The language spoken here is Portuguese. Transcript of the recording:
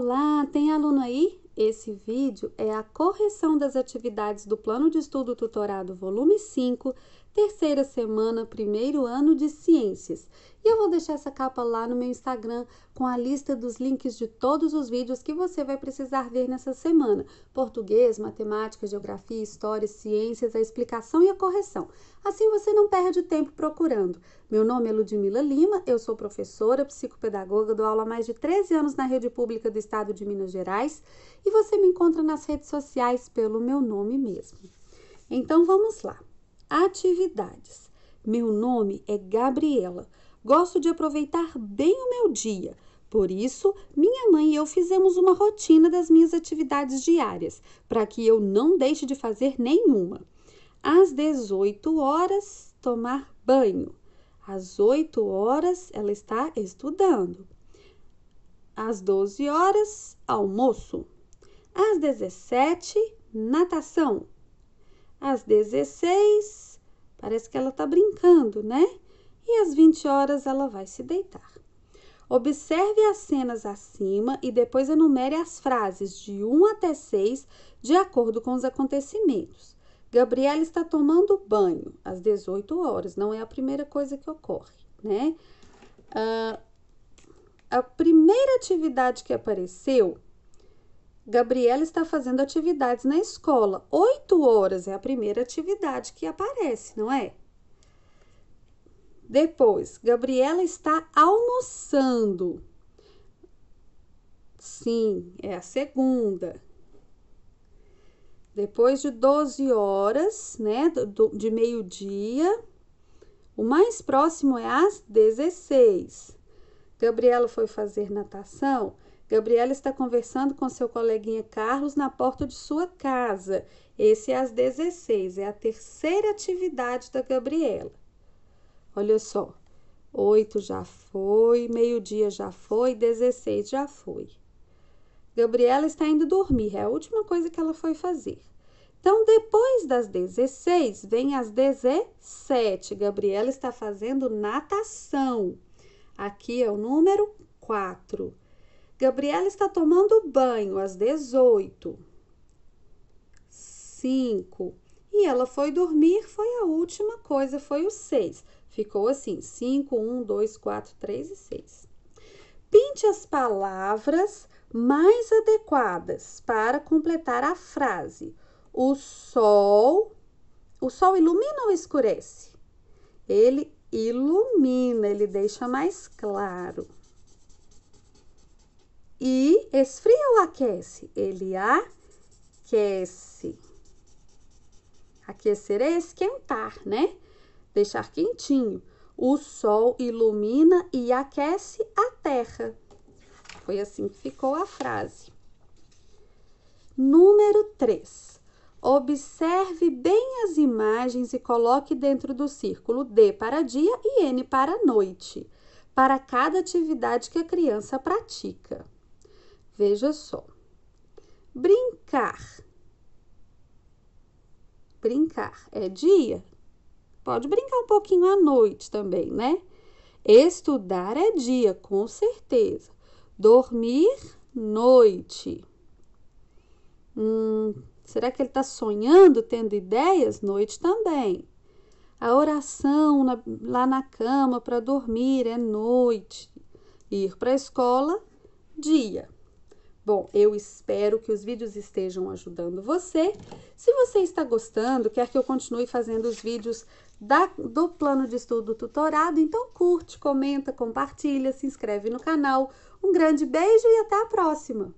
Olá, tem aluno aí? Esse vídeo é a correção das atividades do Plano de Estudo Tutorado Volume 5, terceira semana, primeiro ano de Ciências. E eu vou deixar essa capa lá no meu Instagram com a lista dos links de todos os vídeos que você vai precisar ver nessa semana: português, matemática, geografia, história, ciências, a explicação e a correção. Assim você não perde tempo procurando. Meu nome é Ludmila Lima, eu sou professora, psicopedagoga, dou aula há mais de 13 anos na rede pública do estado de Minas Gerais e você me encontra nas redes sociais pelo meu nome mesmo. Então vamos lá. Atividades. Meu nome é Gabriela. Gosto de aproveitar bem o meu dia. Por isso, minha mãe e eu fizemos uma rotina das minhas atividades diárias, para que eu não deixe de fazer nenhuma. Às 18 horas, tomar banho. Às 8 horas, ela está estudando. Às 12 horas, almoço. Às 17, natação. Às 16, parece que ela está brincando, né? E às 20 horas ela vai se deitar. Observe as cenas acima e depois enumere as frases de 1 até 6 de acordo com os acontecimentos. Gabriela está tomando banho às 18 horas, não é a primeira coisa que ocorre, né? Uh, a primeira atividade que apareceu Gabriela está fazendo atividades na escola. Oito horas é a primeira atividade que aparece, não é? Depois, Gabriela está almoçando. Sim, é a segunda. Depois de 12 horas, né, do, de meio-dia, o mais próximo é às 16. Gabriela foi fazer natação Gabriela está conversando com seu coleguinha Carlos na porta de sua casa. Esse é às 16, é a terceira atividade da Gabriela. Olha só, 8 já foi, meio-dia já foi, 16 já foi. Gabriela está indo dormir, é a última coisa que ela foi fazer. Então, depois das 16, vem as 17. Gabriela está fazendo natação. Aqui é o número 4. Gabriela está tomando banho às 18. 5. E ela foi dormir, foi a última coisa, foi o 6. Ficou assim: 5, 1, 2, 4, 3 e 6. Pinte as palavras mais adequadas para completar a frase. O sol. O sol ilumina ou escurece? Ele ilumina, ele deixa mais claro. E esfria ou aquece? Ele aquece. Aquecer é esquentar, né? Deixar quentinho. O sol ilumina e aquece a terra. Foi assim que ficou a frase. Número 3. Observe bem as imagens e coloque dentro do círculo D para dia e N para noite, para cada atividade que a criança pratica. Veja só. Brincar. Brincar é dia. Pode brincar um pouquinho à noite também, né? Estudar é dia, com certeza. Dormir, noite. Hum, será que ele está sonhando, tendo ideias? Noite também. A oração na, lá na cama para dormir é noite. Ir para a escola, dia. Bom, eu espero que os vídeos estejam ajudando você. Se você está gostando, quer que eu continue fazendo os vídeos da, do plano de estudo tutorado, então curte, comenta, compartilha, se inscreve no canal. Um grande beijo e até a próxima!